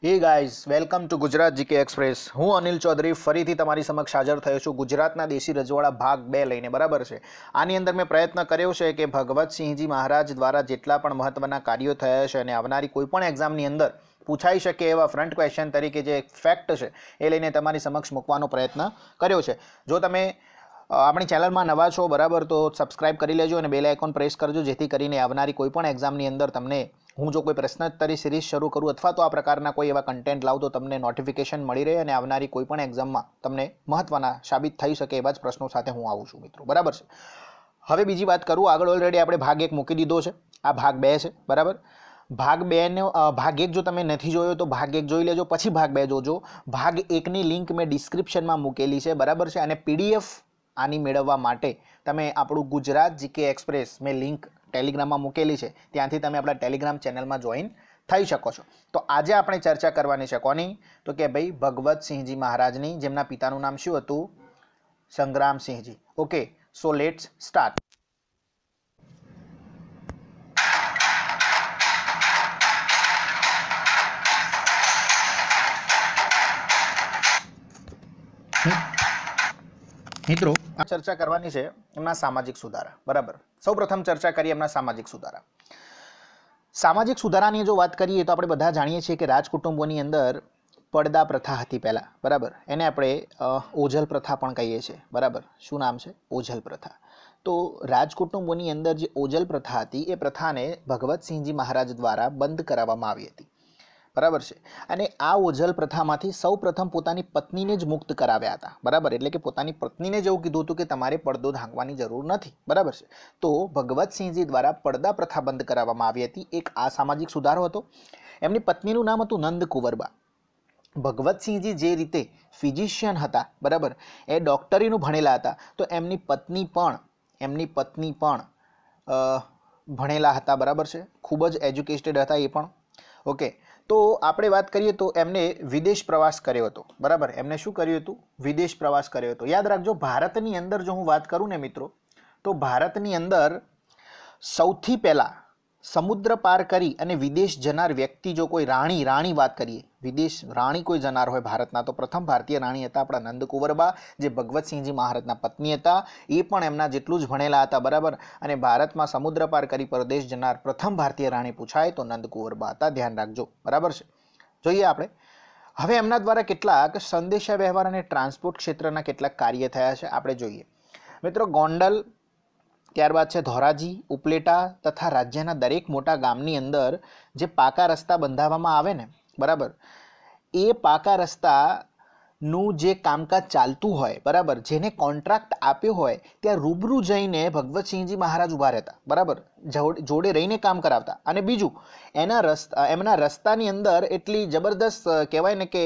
A guys welcome to Gujarat GK express હું અનિલ ચૌધરી ફરીથી તમારી સમક્ષ હાજર થયો છું ગુજરાતના દેશી રજવાડા ભાગ બે લઈને બરાબર છે આની અંદર મેં પ્રયત્ન કર્યો છે કે ભગવતસિંહજી મહારાજ દ્વારા જેટલા પણ મહત્ત્વના કાર્યો થયા છે અને આવનારી કોઈપણ એક્ઝામની અંદર પૂછાઈ શકે એવા ફ્રન્ટ ક્વેશ્ચન તરીકે જે ફેક્ટ છે એ લઈને તમારી સમક્ષ મૂકવાનો પ્રયત્ન કર્યો છે જો તમે આપણી ચેનલમાં નવા છો બરાબર તો સબસ્ક્રાઇબ કરી લેજો અને બેલ આઇકોન પ્રેસ કરજો જેથી કરીને આવનારી કોઈપણ એક્ઝામની અંદર તમને હું જો કોઈ પ્રશ્નોત્તરી સિરીઝ શરૂ કરું અથવા તો આ પ્રકારના કોઈ એવા કન્ટેન્ટ લાવું તો તમને નોટિફિકેશન મળી રહે અને આવનારી કોઈપણ એક્ઝામમાં તમને મહત્ત્વના સાબિત થઈ શકે એવા જ પ્રશ્નો સાથે હું આવું છું મિત્રો બરાબર છે હવે બીજી વાત કરું આગળ ઓલરેડી આપણે ભાગ એક મૂકી દીધો છે આ ભાગ બે છે બરાબર ભાગ બેનો ભાગ એક જો તમે નથી જોયો તો ભાગ એક જોઈ લેજો પછી ભાગ બે જોજો ભાગ એકની લિંક મેં ડિસ્ક્રિપ્શનમાં મૂકેલી છે બરાબર છે અને પીડીએફ આની મેળવવા માટે તમે આપણું ગુજરાત જીકે એક્સપ્રેસ મેં લિંક ટેલિગ્રામમાં મૂકેલી છે ત્યાંથી તમે આપણા ટેલિગ્રામ ચેનલમાં જોઈન થઈ શકો છો તો આજે આપણે ચર્ચા કરવાની છે કોની તો કે ભાઈ ભગવતસિંહજી મહારાજની જેમના પિતાનું નામ શું હતું Sangramsinhji okay so let's start મિત્રો ચર્ચા કરવાની છે એમના સામાજિક સુધારા બરાબર સૌ ચર્ચા કરીએ એમના સામાજિક સુધારા સામાજિક સુધારાની જો વાત કરીએ તો આપણે બધા જાણીએ છીએ કે રાજકુટુંબોની અંદર પડદા પ્રથા હતી પહેલાં બરાબર એને આપણે ઓઝલ પ્રથા પણ કહીએ છીએ બરાબર શું નામ છે ઓઝલ પ્રથા તો રાજકુટુંબોની અંદર જે ઓઝલ પ્રથા હતી એ પ્રથાને ભગવતસિંહજી મહારાજ દ્વારા બંધ કરાવવામાં આવી હતી બરાબર છે અને આ ઓઝલ પ્રથામાંથી સૌ પ્રથમ પોતાની પત્નીને જ મુક્ત કરાવ્યા હતા બરાબર એટલે કે પોતાની પત્નીને જ એવું કીધું હતું કે તમારે પડદો ઢાંકવાની જરૂર નથી બરાબર છે તો ભગવતસિંહજી દ્વારા પડદા પ્રથા બંધ કરાવવામાં આવી હતી એક આ સામાજિક સુધારો હતો એમની પત્નીનું નામ હતું નંદ કુંવરબા ભગવતસિંહજી જે રીતે ફિઝિશિયન હતા બરાબર એ ડૉક્ટરીનું ભણેલા હતા તો એમની પત્ની પણ એમની પત્ની પણ ભણેલા હતા બરાબર છે ખૂબ જ એજ્યુકેટેડ હતા એ પણ ઓકે તો આપણે વાત કરીએ તો એમને વિદેશ પ્રવાસ કર્યો હતો બરાબર એમને શું કર્યું હતું વિદેશ પ્રવાસ કર્યો હતો યાદ રાખજો ભારતની અંદર જો હું વાત કરું ને મિત્રો તો ભારતની અંદર સૌથી પહેલાં સમુદ્ર પાર કરી અને વિદેશ જનાર વ્યક્તિ જો કોઈ રાણી રાણી વાત કરીએ વિદેશ રાણી કોઈ જનાર હોય ભારતના તો પ્રથમ ભારતીય રાણી હતા આપણા નંદકુંવરબા જે ભગવતસિંહજી મહારાજના પત્ની હતા એ પણ એમના જેટલું જ ભણેલા હતા બરાબર અને ભારતમાં સમુદ્ર પાર કરી પરદેશ જનાર પ્રથમ ભારતીય રાણી પૂછાય તો નંદકુંવરબા હતા ધ્યાન રાખજો બરાબર છે જોઈએ આપણે હવે એમના દ્વારા કેટલાક સંદેશા વ્યવહાર અને ટ્રાન્સપોર્ટ ક્ષેત્રના કેટલાક કાર્ય થયા છે આપણે જોઈએ મિત્રો ગોંડલ ત્યારબાદ છે ધોરાજી ઉપલેટા તથા રાજ્યના દરેક મોટા ગામની અંદર જે પાકા રસ્તા બંધાવવામાં આવે ને બરાબર એ પાકા રસ્તા નું જે કામકાજ ચાલતું હોય બરાબર જેને કોન્ટ્રાક્ટ આપ્યો હોય ત્યાં રૂબરૂ જઈને ભગવતસિંહજી મહારાજ ઊભા રહેતા બરાબર જોડે રહીને કામ કરાવતા અને બીજું એના રસ્તા એમના રસ્તાની અંદર એટલી જબરદસ્ત કહેવાય ને કે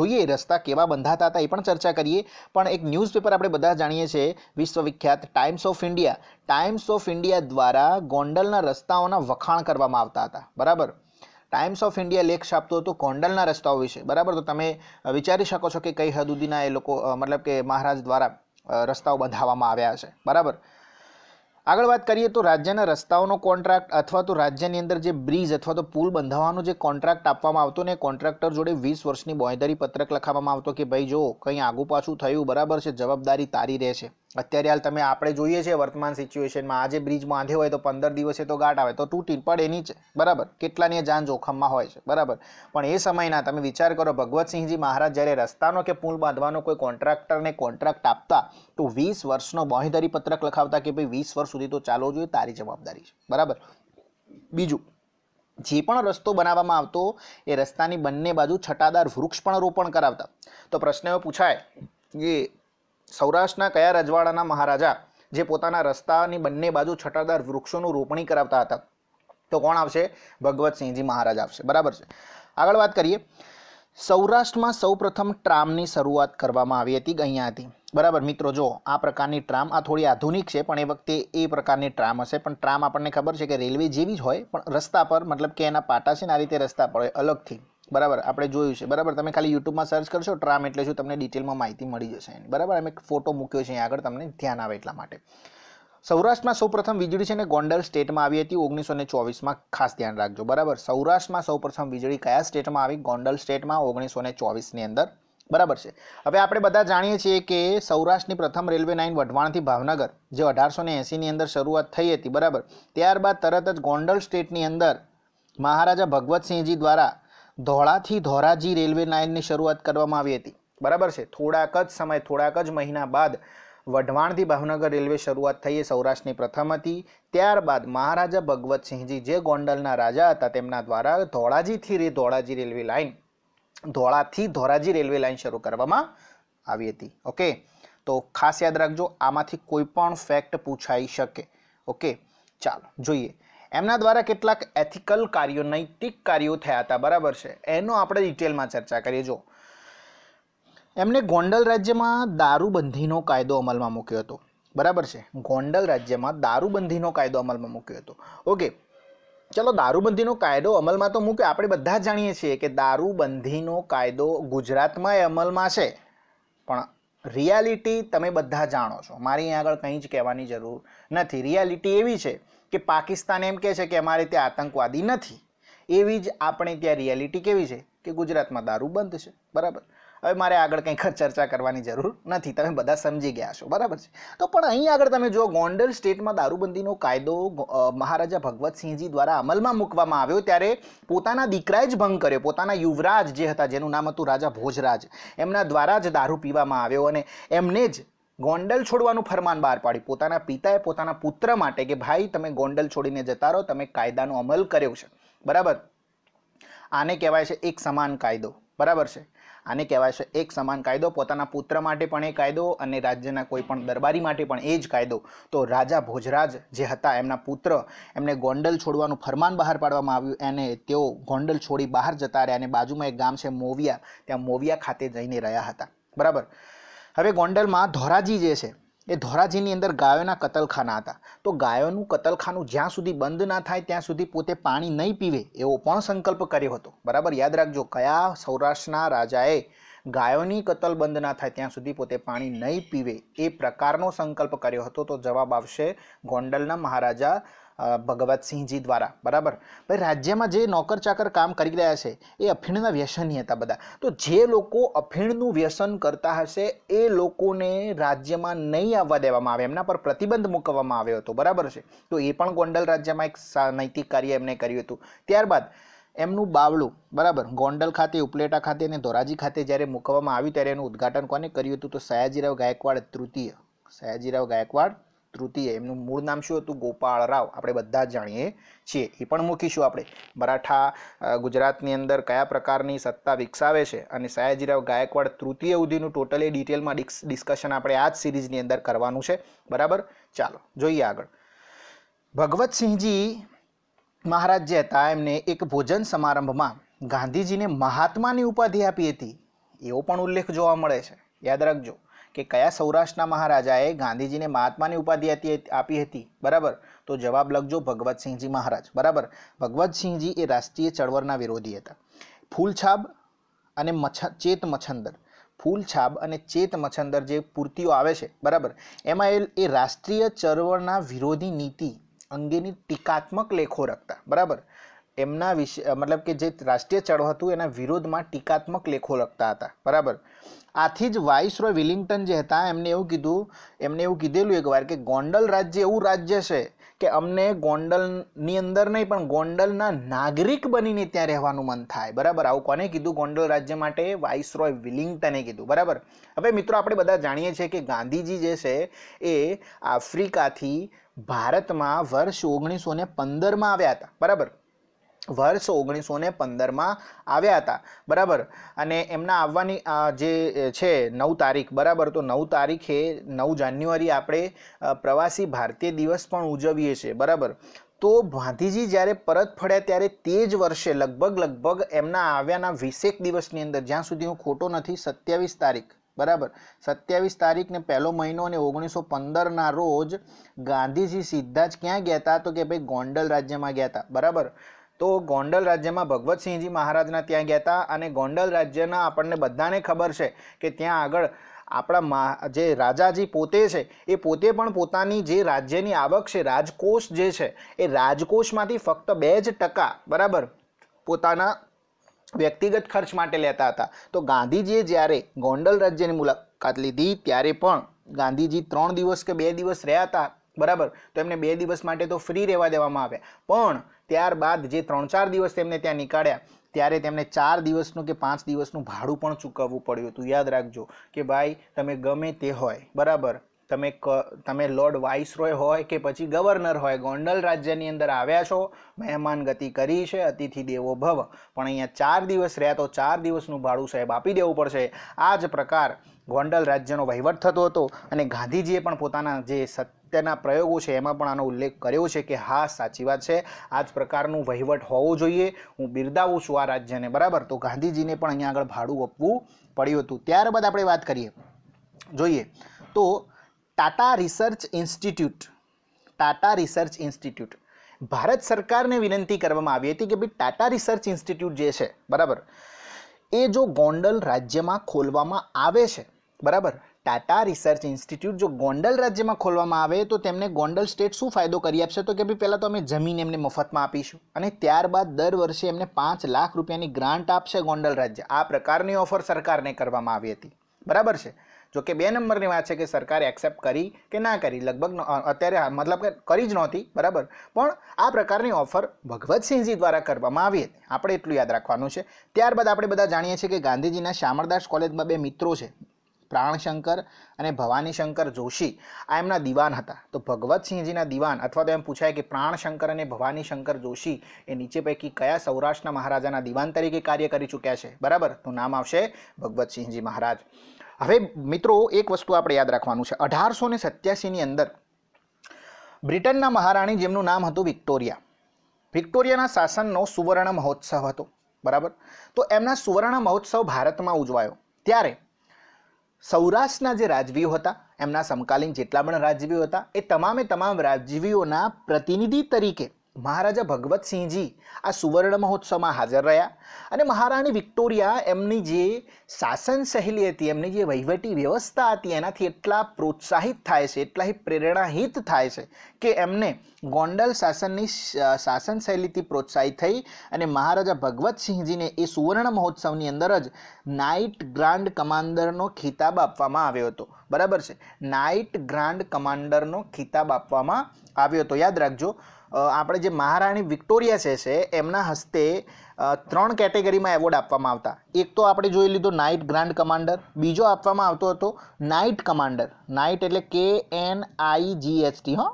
જોઈએ રસ્તા કેવા બંધાતા હતા એ પણ ચર્ચા કરીએ પણ એક ન્યૂઝપેપર આપણે બધા જાણીએ છીએ વિશ્વવિખ્યાત Times of India Times of India દ્વારા ગોંડલના રસ્તાઓના વખાણ કરવામાં આવતા હતા બરાબર ટાઈમ્સ ઓફ ઇન્ડિયા લેખ છાપતો હતો કોંડલના રસ્તાઓ વિશે બરાબર તો તમે વિચારી શકો છો કે કઈ હદ સુધીના એ લોકો મતલબ કે મહારાજ દ્વારા રસ્તાઓ બંધાવવામાં આવ્યા છે બરાબર આગળ વાત કરીએ તો રાજ્યના રસ્તાઓનો કોન્ટ્રાક્ટ અથવા તો રાજ્યની અંદર જે બ્રિજ અથવા તો પુલ બંધાવવાનો જે કોન્ટ્રાક્ટ આપવામાં આવતો ને કોન્ટ્રાક્ટર જોડે વીસ વર્ષની બોંયધારી પત્રક લખાવવામાં આવતો કે ભાઈ જો કંઈ આગુ પાછું થયું બરાબર છે જવાબદારી તારી રહે છે અત્યારે હાલ તમે આપણે જોઈએ છીએ વર્તમાન સિચ્યુએશનમાં આજે બ્રિજ બાંધ્યો હોય તો પંદર દિવસે તો ગાંઠ આવે તો તૂટી પડે એની જ બરાબર કેટલાની જાન જોખમમાં હોય છે બરાબર પણ એ સમયના તમે વિચાર કરો ભગવતસિંહજી મહારાજ જ્યારે રસ્તાનો કે પુલ બાંધવાનો કોઈ કોન્ટ્રાક્ટરને કોન્ટ્રાક્ટ આપતા તો વીસ વર્ષનો બોંયધારી પત્રક લખાવતા કે ભાઈ વીસ વર્ષ સુધી તો ચાલવો જોઈએ તારી જવાબદારી છે બરાબર બીજું જે પણ રસ્તો બનાવવામાં આવતો એ રસ્તાની બંને બાજુ છટાદાર વૃક્ષ પણ રોપણ કરાવતા તો પ્રશ્ન એવો પૂછાય કે સૌરાષ્ટ્રના કયા રજવાડાના મહારાજા જે પોતાના રસ્તાની બંને બાજુ છટાદાર વૃક્ષોનું રોપણી કરાવતા હતા તો કોણ આવશે ભગવતસિંહજી મહારાજ આવશે બરાબર છે આગળ વાત કરીએ સૌરાષ્ટ્રમાં સૌપ્રથમ ટ્રામની શરૂઆત કરવામાં આવી હતી અહીંયા હતી બરાબર મિત્રો જો આ પ્રકારની ટ્રામ આ થોડી આધુનિક છે પણ એ વખતે એ પ્રકારની ટ્રામ હશે પણ ટ્રામ આપણને ખબર છે કે રેલવે જેવી જ હોય પણ રસ્તા પર મતલબ કે એના પાટા છે ને આ રીતે રસ્તા પર હોય અલગથી બરાબર આપણે જોયું છે બરાબર તમે ખાલી યુટ્યુબમાં સર્ચ કરશો ટ્રામ એટલે શું તમને ડિટેલમાં માહિતી મળી જશે બરાબર અમે એક ફોટો મૂક્યો છે આગળ તમને ધ્યાન આવે એટલા માટે સૌરાષ્ટ્રમાં સૌપ્રથમ વીજળી છે ને ગોંડલ સ્ટેટમાં આવી હતી ઓગણીસો ને ચોવીસમાં ખાસ ધ્યાન રાખજો બરાબર સૌરાષ્ટ્રમાં સૌપ્રથમ વીજળી કયા સ્ટેટમાં આવી ગોંડલ સ્ટેટમાં ઓગણીસો ને ચોવીસની અંદર બરાબર છે હવે આપણે બધા જાણીએ છીએ કે સૌરાષ્ટ્રની પ્રથમ રેલવે લાઇન વઢવાણથી ભાવનગર જે અઢારસો ને એંસીની અંદર શરૂઆત થઈ હતી બરાબર ત્યારબાદ તરત જ ગોંડલ સ્ટેટની અંદર મહારાજા ભગવતસિંહજી દ્વારા ધોળાથી ધોરાજી રેલવે લાઇનની શરૂઆત કરવામાં આવી હતી બરાબર છે થોડાક જ સમય થોડાક જ મહિના બાદ વઢવાણથી ભાવનગર રેલવે શરૂઆત થઈ એ સૌરાષ્ટ્રની પ્રથમ હતી ત્યારબાદ મહારાજા ભગવતસિંહજી જે ગોંડલના રાજા હતા તેમના દ્વારા ધોળાજીથી રે ધોળાજી રેલવે લાઇન ધોળાથી ધોળાજી રેલવે લાઇન શરૂ કરવામાં આવી હતી ઓકે તો ખાસ યાદ રાખજો આમાંથી કોઈ પણ ફેક્ટ પૂછાઈ શકે ઓકે ચાલો જોઈએ એમના દ્વારા કેટલાક એથિકલ કાર્યો નૈતિક કાર્યો થયા હતા બરાબર છે એનો આપણે ડિટેલમાં ચર્ચા કરીએ જો એમને ગોંડલ રાજ્યમાં દારૂબંધીનો કાયદો અમલમાં મૂક્યો હતો બરાબર છે ગોંડલ રાજ્યમાં દારૂબંધીનો કાયદો અમલમાં મૂક્યો હતો ઓકે ચલો દારૂબંધીનો કાયદો અમલમાં તો મૂક્યો આપણે બધા જ જાણીએ છીએ કે દારૂબંધીનો કાયદો ગુજરાતમાં અમલમાં છે પણ રિયાલિટી તમે બધા જાણો છો મારે અહીં આગળ કંઈ જ કહેવાની જરૂર નથી રિયાલિટી એવી છે કે પાકિસ્તાન એમ કહે છે કે અમારે ત્યાં આતંકવાદી નથી એવી જ આપણે ત્યાં રિયાલિટી કેવી છે કે ગુજરાતમાં દારૂ બંધ છે બરાબર હવે મારે આગળ કંઈ ખર્ચ ચર્ચા કરવાની જરૂર નથી તમે બધા સમજી ગયા છો બરાબર છે તો પણ અહીં આગળ તમે જો ગોંડલ સ્ટેટમાં દારૂબંધીનો કાયદો મહારાજા ભગવતસિંહજી દ્વારા અમલમાં મૂકવામાં આવ્યો ત્યારે પોતાના દીકરાએ જ ભંગ કર્યો પોતાના યુવરાજ જે હતા જેનું નામ હતું રાજા ભોજરાજ એમના દ્વારા જ દારૂ પીવામાં આવ્યો અને એમને જ ગોંડલ છોડવાનું ફરમાન બહાર પાડ્યું પોતાના પિતાએ પોતાના પુત્ર માટે કે ભાઈ તમે ગોંડલ છોડીને જતા રહો તમે કાયદાનો અમલ કર્યો છે બરાબર આને કહેવાય છે એક સમાન કાયદો બરાબર છે આને કહેવાય છે એક સમાન કાયદો પોતાના પુત્ર માટે પણ એ કાયદો અને રાજ્યના કોઈ પણ દરબારી માટે પણ એ જ કાયદો તો રાજા ભોજરાજ જે હતા એમના પુત્ર એમને ગોંડલ છોડવાનું ફરમાન બહાર પાડવામાં આવ્યું એને તેઓ ગોંડલ છોડી બહાર જતા રહ્યા અને બાજુમાં એક ગામ છે મોવિયા ત્યાં મોવિયા ખાતે જઈને રહ્યા હતા બરાબર હવે ગોંડલમાં ધોરાજી જે છે એ ધોરાજીની અંદર ગાયોના કતલખાના હતા તો ગાયોનું કતલખાનું જ્યાં સુધી બંધ ના થાય ત્યાં સુધી પોતે પાણી નહીં પીવે એવો પણ સંકલ્પ કર્યો હતો બરાબર યાદ રાખજો કયા સૌરાષ્ટ્રના રાજાએ ગાયોની કતલ બંધ ના થાય ત્યાં સુધી પોતે પાણી નહીં પીવે એ પ્રકારનો સંકલ્પ કર્યો હતો તો જવાબ આવશે ગોંડલના મહારાજા ભગવતસિંહજી દ્વારા બરાબર ભાઈ રાજ્યમાં જે નોકર ચાકર કામ કરી રહ્યા છે એ અફીણના વ્યસનની હતા બધા તો જે લોકો અફીણનું વ્યસન કરતા હશે એ લોકોને રાજ્યમાં નહીં આવવા દેવામાં આવે એમના પર પ્રતિબંધ મૂકવામાં આવ્યો હતો બરાબર છે તો એ પણ ગોંડલ રાજ્યમાં એક નૈતિક કાર્ય એમને કર્યું હતું ત્યારબાદ એમનું બાવળું બરાબર ગોંડલ ખાતે ઉપલેટા ખાતે અને ધોરાજી ખાતે જ્યારે મૂકવામાં આવ્યું ત્યારે એનું ઉદ્ઘાટન કોને કર્યું હતું તો સયાજીરાવ ગાયકવાડ તૃતીય સયાજીરાવ ગાયકવાડ તૃતીય એમનું મૂળ નામ શું હતું ગોપાળ રાવ આપણે બધા જ જાણીએ છીએ એ પણ મૂકીશું આપણે મરાઠા ગુજરાતની અંદર કયા પ્રકારની સત્તા વિકસાવે છે અને સયાજીરાવ ગાયકવાડ તૃતીય ઉધીનું ટોટલી ડિટેલમાં ડિસ્કશન આપણે આ જ સિરીઝની અંદર કરવાનું છે બરાબર ચાલો જોઈએ આગળ ભગવતસિંહજી મહારાજ જે હતા એમને એક ભોજન સમારંભમાં ગાંધીજીને મહાત્માની ઉપાધિ આપી હતી એવો પણ ઉલ્લેખ જોવા મળે છે યાદ રાખજો કે કયા સૌરાષ્ટ્રના મહારાજાએ ગાંધીજીને મહાત્માની ઉપાધિ આપી હતી બરાબર તો જવાબ લખજો ભગવતસિંહજી મહારાજ બરાબર ભગવતસિંહજી એ રાષ્ટ્રીય ચળવળના વિરોધી હતા ફૂલછાબ અને મછ ચેત મછંદર ફૂલછાબ અને ચેત મછંદર જે પૂર્તિઓ આવે છે બરાબર એમાં એ રાષ્ટ્રીય ચળવળના વિરોધી નીતિ અંગેની ટીકાત્મક લેખો રખતા બરાબર એમના વિશે મતલબ કે જે રાષ્ટ્રીય ચળવ હતું એના વિરોધમાં ટીકાત્મક લેખો લખતા હતા બરાબર આથી જ વાઇસરોય વિલિંગ્ટન જે હતા એમને એવું કીધું એમને એવું કીધેલું એકવાર કે ગોંડલ રાજ્ય એવું રાજ્ય છે કે અમને ગોંડલની અંદર નહીં પણ ગોંડલના નાગરિક બનીને ત્યાં રહેવાનું મન થાય બરાબર આવું કોને કીધું ગોંડલ રાજ્ય માટે વાઇસરોય વિલિંગ્ટને કીધું બરાબર હવે મિત્રો આપણે બધા જાણીએ છીએ કે ગાંધીજી જે છે એ આફ્રિકાથી ભારતમાં વર્ષ ઓગણીસો ને પંદરમાં આવ્યા હતા બરાબર વર્ષ ઓગણીસો ને પંદરમાં આવ્યા હતા બરાબર અને એમના આવવાની જે છે નવ તારીખ બરાબર તો નવ તારીખે નવ જાન્યુઆરી આપણે પ્રવાસી ભારતીય દિવસ પણ ઉજવીએ છીએ બરાબર તો ગાંધીજી જ્યારે પરત ફળ્યા ત્યારે તે જ વર્ષે લગભગ લગભગ એમના આવ્યાના વીસેક દિવસની અંદર જ્યાં સુધી હું ખોટો નથી સત્યાવીસ તારીખ બરાબર સત્યાવીસ તારીખને પહેલો મહિનો અને ઓગણીસો પંદરના રોજ ગાંધીજી સીધા જ ક્યાં ગયા હતા તો કે ભાઈ ગોંડલ રાજ્યમાં ગયા હતા બરાબર તો ગોંડલ રાજ્યમાં ભગવતસિંહજી મહારાજના ત્યાં ગયા હતા અને ગોંડલ રાજ્યના આપણને બધાને ખબર છે કે ત્યાં આગળ આપણા મા જે રાજાજી પોતે છે એ પોતે પણ પોતાની જે રાજ્યની આવક છે રાજકોષ જે છે એ રાજકોષમાંથી ફક્ત બે જ ટકા બરાબર પોતાના વ્યક્તિગત ખર્ચ માટે લેતા હતા તો ગાંધીજીએ જ્યારે ગોંડલ રાજ્યની મુલાકાત લીધી ત્યારે પણ ગાંધીજી ત્રણ દિવસ કે બે દિવસ રહ્યા હતા બરાબર તો એમને બે દિવસ માટે તો ફ્રી રહેવા દેવામાં આવ્યા પણ ત્યારબાદ જે ત્રણ ચાર દિવસ તેમને ત્યાં નીકાળ્યા ત્યારે તેમને ચાર દિવસનું કે પાંચ દિવસનું ભાડું પણ ચૂકવવું પડ્યું હતું યાદ રાખજો કે ભાઈ તમે ગમે તે હોય બરાબર તમે ક તમે લોર્ડ વાઇસરોય હોય કે પછી ગવર્નર હોય ગોંડલ રાજ્યની અંદર આવ્યા છો મહેમાન ગતિ કરી છે અતિથિ દેવો ભવ પણ અહીંયા ચાર દિવસ રહ્યા તો ચાર દિવસનું ભાડું સાહેબ આપી દેવું પડશે આ જ પ્રકાર ગોંડલ રાજ્યનો વહીવટ થતો હતો અને ગાંધીજીએ પણ પોતાના જે સત્ય તેના પ્રયોગો છે એમાં પણ આનો ઉલ્લેખ કર્યો છે કે હા સાચી વાત છે આ જ પ્રકારનું વહીવટ હોવો જોઈએ હું બિરદાવું છું આ રાજ્યને બરાબર તો ગાંધીજીને પણ અહીંયા આગળ ભાડું આપવું પડ્યું હતું ત્યારબાદ આપણે વાત કરીએ જોઈએ તો Tata Research Institute Tata Research Institute Bharat સરકારને વિનંતી કરવામાં આવી હતી કે ભાઈ ટાટા રિસર્ચ ઇન્સ્ટિટ્યૂટ જે છે બરાબર એ જો ગોંડલ રાજ્યમાં ખોલવામાં આવે છે બરાબર ટાટા રિસર્ચ ઇન્સ્ટિટ્યૂટ જો ગોંડલ રાજ્યમાં ખોલવામાં આવે તો તેમને ગોંડલ સ્ટેટ શું ફાયદો કરી આપશે તો કે ભાઈ પહેલાં તો અમે જમીન એમને મફતમાં આપીશું અને ત્યારબાદ દર વર્ષે એમને પાંચ લાખ રૂપિયાની ગ્રાન્ટ આપશે ગોંડલ રાજ્ય આ પ્રકારની ઓફર સરકારને કરવામાં આવી હતી બરાબર છે જો કે બે નંબરની વાત છે કે સરકારે એક્સેપ્ટ કરી કે ના કરી લગભગ અત્યારે મતલબ કે કરી જ નહોતી બરાબર પણ આ પ્રકારની ઓફર ભગવતસિંહજી દ્વારા કરવામાં આવી હતી આપણે એટલું યાદ રાખવાનું છે ત્યારબાદ આપણે બધા જાણીએ છીએ કે ગાંધીજીના શામળદાસ કોલેજમાં બે મિત્રો છે પ્રાણશંકર અને ભવાનીશંકર જોશી આ એમના દિવાન હતા તો ભગવતસિંહજીના દિવાન અથવા તો એમ પૂછાય કે પ્રાણશંકર અને ભવાનીશંકર જોશી એ નીચે પૈકી કયા સૌરાષ્ટ્રના મહારાજાના દિવાન તરીકે કાર્ય કરી ચૂક્યા છે બરાબર તો નામ આવશે ભગવતસિંહજી મહારાજ હવે મિત્રો એક વસ્તુ આપણે યાદ રાખવાનું છે અઢારસો ને સત્યાસીની અંદર બ્રિટનના મહારાણી જેમનું નામ હતું વિક્ટોરિયા વિક્ટોરિયાના શાસનનો સુવર્ણ મહોત્સવ હતો બરાબર તો એમના સુવર્ણ મહોત્સવ ભારતમાં ઉજવાયો ત્યારે સૌરાષ્ટ્રના જે રાજવીઓ હતા એમના સમકાલીન જેટલા પણ રાજવીઓ હતા એ તમામે તમામ રાજવીઓના પ્રતિનિધિ તરીકે મહારાજા ભગવતસિંહજી આ સુવર્ણ મહોત્સવમાં હાજર રહ્યા અને મહારાણી વિક્ટોરિયા એમની જે શાસન શૈલી હતી એમની જે વહીવટી વ્યવસ્થા હતી એનાથી એટલા પ્રોત્સાહિત થાય છે એટલા પ્રેરણાહિત થાય છે કે એમને ગોંડલ શાસનની શાસન શૈલીથી પ્રોત્સાહિત થઈ અને મહારાજા ભગવતસિંહજીને એ સુવર્ણ મહોત્સવની અંદર જ નાઇટ ગ્રાન્ડ કમાન્ડરનો ખિતાબ આપવામાં આવ્યો હતો બરાબર છે નાઇટ ગ્રાન્ડ કમાન્ડરનો ખિતાબ આપવામાં આવ્યો હતો યાદ રાખજો આપણે જે મહારાણી વિક્ટોરિયા છે છે એમના હસ્તે ત્રણ કેટેગરીમાં એવોર્ડ આપવામાં આવતા એક તો આપણે જોઈ લીધો નાઇટ ગ્રાન્ડ કમાન્ડર બીજો આપવામાં આવતો હતો નાઇટ કમાન્ડર નાઇટ એટલે કે એન આઈ જીએસટી હો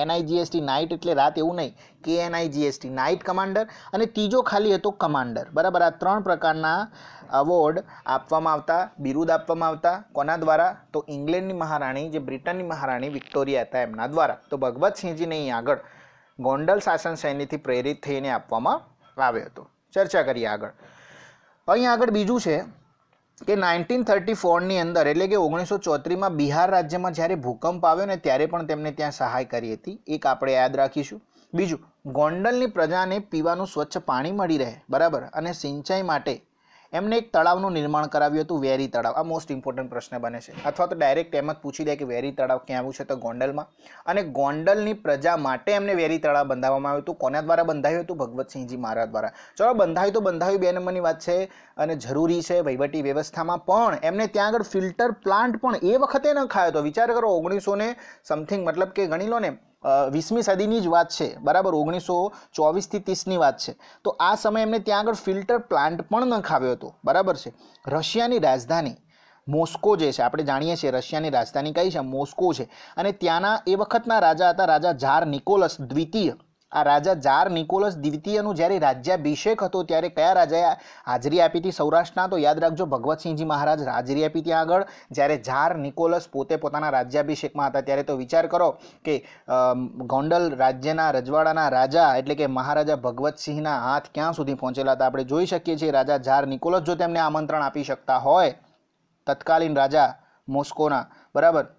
એનઆઈજીએસટી નાઇટ એટલે રાત એવું નહીં કે એનઆઈજીએસટી નાઇટ કમાન્ડર અને ત્રીજો ખાલી હતો કમાન્ડર બરાબર આ ત્રણ પ્રકારના અવોર્ડ આપવામાં આવતા બિરુદ આપવામાં આવતા કોના દ્વારા તો ઇંગ્લેન્ડની મહારાણી જે બ્રિટનની મહારાણી વિક્ટોરિયા હતા એમના દ્વારા તો ભગવતસિંહજીને અહીં આગળ ગોંડલ શાસન શૈલીથી પ્રેરિત થઈને આપવામાં આવ્યો હતો ચર્ચા કરીએ આગળ અહીં આગળ બીજું છે કે નાઇન્ટીન થર્ટી ફોરની અંદર એટલે કે ઓગણીસો ચોત્રીમાં બિહાર રાજ્યમાં જ્યારે ભૂકંપ આવ્યો ને ત્યારે પણ તેમને ત્યાં સહાય કરી હતી એક આપણે યાદ રાખીશું બીજું ગોંડલની પ્રજાને પીવાનું સ્વચ્છ પાણી મળી રહે બરાબર અને સિંચાઈ માટે એમને એક તળાવનું નિર્માણ કરાવ્યું હતું વેરી તળાવ આ મોસ્ટ ઇમ્પોર્ટન્ટ પ્રશ્ન બને છે અથવા તો ડાયરેક્ટ એમ જ પૂછી દે કે વેરી તળાવ ક્યાં આવ્યું છે તો ગોંડલમાં અને ગોંડલની પ્રજા માટે એમને વેરી તળાવ બંધાવવામાં આવ્યું હતું કોના દ્વારા બંધાયું હતું ભગવતસિંહજી મહારાજ દ્વારા ચલો બંધાયું તો બંધાયું બે નંબરની વાત છે અને જરૂરી છે વહીવટી વ્યવસ્થામાં પણ એમને ત્યાં આગળ ફિલ્ટર પ્લાન્ટ પણ એ વખતે ન ખાયો હતો વિચાર કરો ઓગણીસો ને સમથિંગ મતલબ કે ગણી લો ને વીસમી સદીની જ વાત છે બરાબર ઓગણીસો ચોવીસથી ત્રીસની વાત છે તો આ સમયે એમને ત્યાં આગળ ફિલ્ટર પ્લાન્ટ પણ નખાવ્યો હતો બરાબર છે રશિયાની રાજધાની મોસ્કો જે છે આપણે જાણીએ છીએ રશિયાની રાજધાની કઈ છે મોસ્કો છે અને ત્યાંના એ વખતના રાજા હતા રાજા ઝાર નિકોલસ દ્વિતીય આ રાજા જાર નિકોલસ દ્વિતીયનું જ્યારે રાજ્યાભિષેક હતો ત્યારે કયા રાજાએ હાજરી આપી હતી સૌરાષ્ટ્રના તો યાદ રાખજો ભગવતસિંહજી મહારાજ હાજરી આપી ત્યાં આગળ જ્યારે જાર નિકોલસ પોતે પોતાના રાજ્યાભિષેકમાં હતા ત્યારે તો વિચાર કરો કે ગોંડલ રાજ્યના રજવાડાના રાજા એટલે કે મહારાજા ભગવતસિંહના હાથ ક્યાં સુધી પહોંચેલા હતા આપણે જોઈ શકીએ છીએ રાજા જાર નિકોલસ જો તેમને આમંત્રણ આપી શકતા હોય તત્કાલીન રાજા મોસ્કોના બરાબર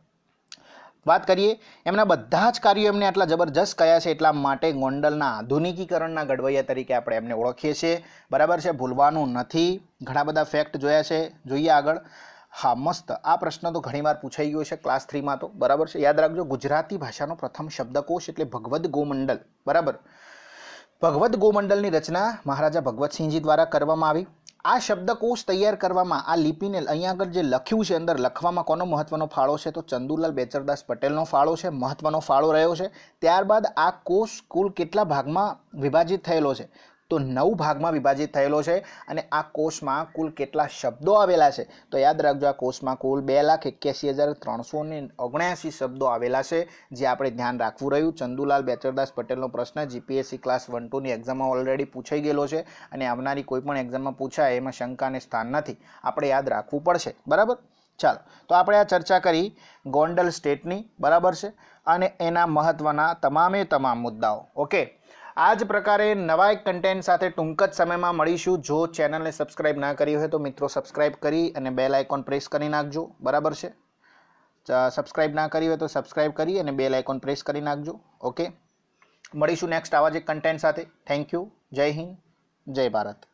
વાત કરીએ એમના બધા જ કાર્યો એમને આટલા જબરજસ્ત કયા છે એટલા માટે ગોંડલના આધુનિકીકરણના ગડવૈયા તરીકે આપણે એમને ઓળખીએ છીએ બરાબર છે ભૂલવાનું નથી ઘણા બધા ફેક્ટ જોયા છે જોઈએ આગળ હા મસ્ત આ પ્રશ્ન તો ઘણીવાર પૂછાઈ ગયો છે ક્લાસ થ્રીમાં તો બરાબર છે યાદ રાખજો ગુજરાતી ભાષાનો પ્રથમ શબ્દકોશ એટલે ભગવદ્ ગોમંડલ બરાબર ભગવદ્ ગોમંડલની રચના મહારાજા ભગવતસિંહજી દ્વારા કરવામાં આવી આ શબ્દકોશ તૈયાર કરવામાં આ લિપિને અહીંયા આગળ જે લખ્યું છે અંદર લખવામાં કોનો મહત્વનો ફાળો છે તો ચંદુલાલ બેચરદાસ પટેલનો ફાળો છે મહત્વનો ફાળો રહ્યો છે ત્યારબાદ આ કોષ કુલ કેટલા ભાગમાં વિભાજિત થયેલો છે તો નવ ભાગમાં વિભાજિત થયેલો છે અને આ કોષમાં કુલ કેટલા શબ્દો આવેલા છે તો યાદ રાખજો આ કોષમાં કુલ બે લાખ એક્યાસી હજાર ત્રણસો ને ઓગણ્યાસી શબ્દો આવેલા છે જે આપણે ધ્યાન રાખવું રહ્યું ચંદુલાલ બેચરદાસ પટેલનો પ્રશ્ન જીપીએસસી ક્લાસ વન ટુની એક્ઝામમાં ઓલરેડી પૂછાઈ ગયેલો છે અને આવનારી કોઈ પણ એક્ઝામમાં પૂછાય એમાં શંકાને સ્થાન નથી આપણે યાદ રાખવું પડશે બરાબર ચાલો તો આપણે આ ચર્ચા કરી ગોંડલ સ્ટેટની બરાબર છે અને એના મહત્ત્વના તમામે તમામ મુદ્દાઓ ઓકે આ જ પ્રકારે નવા એક કન્ટેન્ટ સાથે ટૂંક જ સમયમાં મળીશું જો ચેનલને સબસ્ક્રાઇબ ના કરી હોય તો મિત્રો સબસ્ક્રાઇબ કરી અને બેલ આઇકોન પ્રેસ કરી નાખજો બરાબર છે સબસ્ક્રાઇબ ના કરી હોય તો સબસ્ક્રાઇબ કરી અને બેલ આઇકોન પ્રેસ કરી નાખજો ઓકે મળીશું નેક્સ્ટ આવા જ એક કન્ટેન્ટ સાથે થેન્ક યુ જય હિન્દ જય ભારત